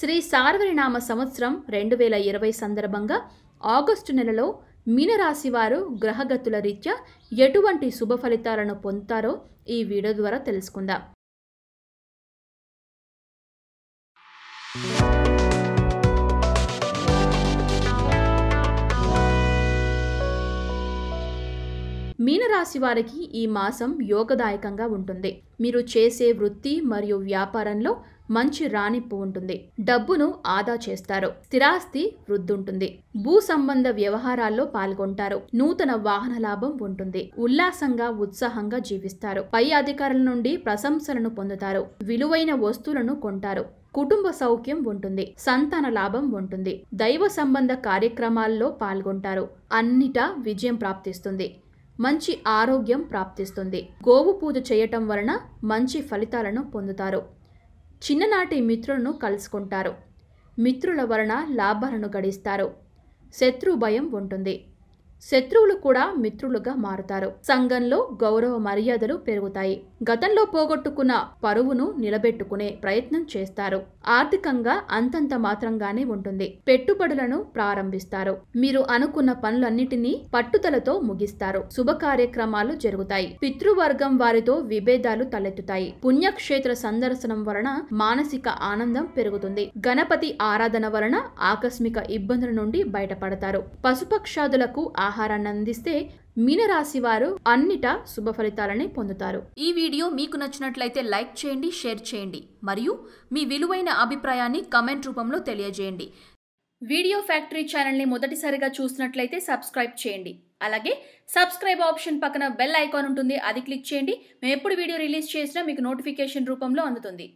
శ్రీ సార్వరినామ సంవత్సరం రెండు వేల ఇరవై సందర్భంగా ఆగస్టు నెలలో మీనరాశివారు గ్రహగతుల రీత్యా ఎటువంటి శుభ ఫలితాలను పొందుతారో ఈ వీడియో ద్వారా తెలుసుకుందాం మీనరాశి వారికి ఈ మాసం యోగదాయకంగా ఉంటుంది మీరు చేసే వృత్తి మరియు వ్యాపారంలో మంచి రాణింపు ఉంటుంది డబ్బును ఆదా చేస్తారు స్థిరాస్తి వృద్ధుంటుంది భూ సంబంధ వ్యవహారాల్లో పాల్గొంటారు నూతన వాహన లాభం ఉంటుంది ఉల్లాసంగా ఉత్సాహంగా జీవిస్తారు పై అధికారుల నుండి ప్రశంసలను పొందుతారు విలువైన వస్తువులను కొంటారు కుటుంబ సౌఖ్యం ఉంటుంది సంతాన లాభం ఉంటుంది దైవ సంబంధ కార్యక్రమాల్లో పాల్గొంటారు అన్నిటా విజయం ప్రాప్తిస్తుంది మంచి ఆరోగ్యం ప్రాప్తిస్తుంది గోవు పూజ చేయటం వలన మంచి ఫలితాలను పొందుతారు చిన్ననాటి మిత్రులను కలుసుకుంటారు మిత్రుల వలన లాభాలను గడిస్తారు శత్రు భయం ఉంటుంది శత్రువులు కూడా మిత్రులుగా మారుతారు సంఘంలో గౌరవ మర్యాదలు పెరుగుతాయి గతంలో పోగొట్టుకున్న పరువును నిలబెట్టుకునే ప్రయత్నం చేస్తారు ఆర్థికంగా అంతంత మాత్రంగానే ఉంటుంది పెట్టుబడులను ప్రారంభిస్తారు మీరు అనుకున్న పనులన్నిటినీ పట్టుదలతో ముగిస్తారు శుభ కార్యక్రమాలు జరుగుతాయి పితృవర్గం వారితో విభేదాలు తలెత్తుతాయి పుణ్యక్షేత్ర సందర్శనం వలన మానసిక ఆనందం పెరుగుతుంది గణపతి ఆరాధన వలన ఆకస్మిక ఇబ్బందుల నుండి బయటపడతారు పశుపక్షాదులకు ఆహారాన్ని అందిస్తే మీనరాశి వారు అన్నిట శుభ ఫలితాలనే పొందుతారు ఈ వీడియో మీకు నచ్చినట్లయితే లైక్ చేయండి షేర్ చేయండి మరియు మీ విలువైన అభిప్రాయాన్ని కమెంట్ రూపంలో తెలియజేయండి వీడియో ఫ్యాక్టరీ ఛానల్ని మొదటిసారిగా చూసినట్లయితే సబ్స్క్రైబ్ చేయండి అలాగే సబ్స్క్రైబ్ ఆప్షన్ పక్కన బెల్ ఐకాన్ ఉంటుంది అది క్లిక్ చేయండి మేము ఎప్పుడు వీడియో రిలీజ్ చేసినా మీకు నోటిఫికేషన్ రూపంలో అందుతుంది